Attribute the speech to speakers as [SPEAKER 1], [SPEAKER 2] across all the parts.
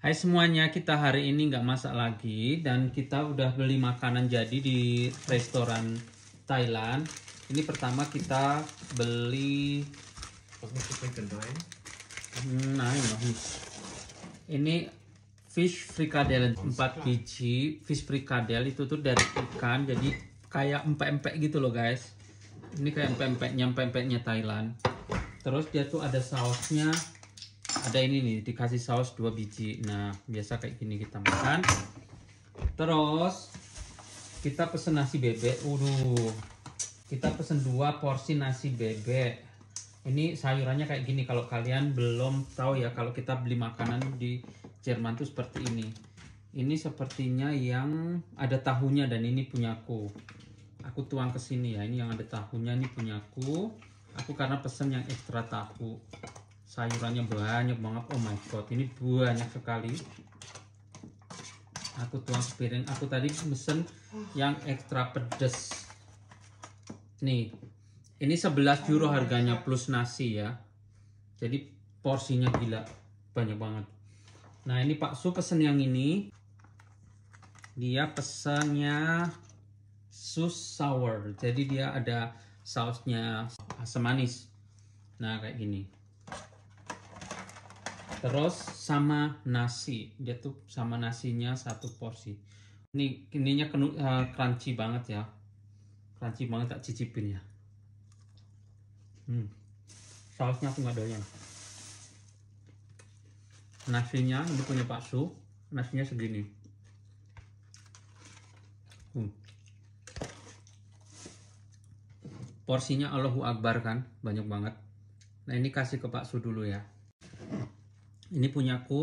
[SPEAKER 1] Hai semuanya, kita hari ini nggak masak lagi dan kita udah beli makanan jadi di restoran Thailand. Ini pertama kita beli hmm, nah ini ini fish frikadel 4 biji fish frikadel itu tuh dari ikan jadi kayak empek-empek gitu loh guys ini kayak empek-empeknya empek-empeknya Thailand terus dia tuh ada sausnya ada ini nih dikasih saus dua biji nah biasa kayak gini kita makan terus kita pesen nasi bebek Uduh. kita pesen dua porsi nasi bebek ini sayurannya kayak gini kalau kalian belum tahu ya kalau kita beli makanan di Jerman tuh seperti ini ini sepertinya yang ada tahunya dan ini punyaku aku tuang ke sini ya ini yang ada tahunya ini punyaku aku karena pesen yang ekstra tahu sayurannya banyak banget oh my god ini banyak sekali aku tuang piring aku tadi mesen yang ekstra pedes nih ini 11 euro harganya plus nasi ya jadi porsinya gila banyak banget nah ini Pak Su pesen yang ini dia pesannya sus sour jadi dia ada sausnya asam manis nah kayak gini Terus sama nasi, dia tuh sama nasinya satu porsi. Ini ininya kenu, uh, crunchy banget ya. Crunchy banget tak cicipin ya. Hmm. Sausnya aku nggak doyan. Nasinya ini punya Pak Su, nasinya segini. Hmm. Porsinya Allahu Akbar kan, banyak banget. Nah ini kasih ke Pak Su dulu ya ini punyaku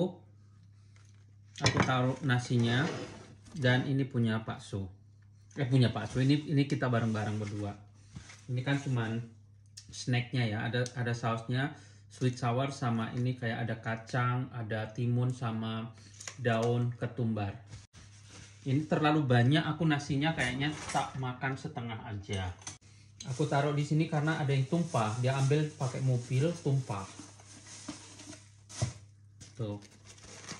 [SPEAKER 1] aku taruh nasinya dan ini punya Pak Su eh punya Pak Su ini ini kita bareng-bareng berdua ini kan cuman snacknya ya ada ada sausnya sweet sour sama ini kayak ada kacang ada timun sama daun ketumbar ini terlalu banyak aku nasinya kayaknya tak makan setengah aja aku taruh di sini karena ada yang tumpah dia ambil pakai mobil tumpah tuh gitu.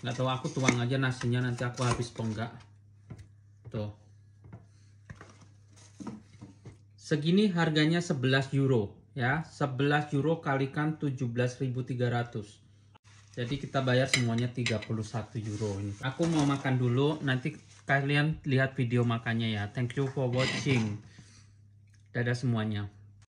[SPEAKER 1] nggak tahu aku tuang aja nasinya nanti aku habis penggak tuh segini harganya 11 euro ya 11 euro kalikan 17.300 jadi kita bayar semuanya 31 euro ini aku mau makan dulu nanti kalian lihat video makannya ya thank you for watching dadah semuanya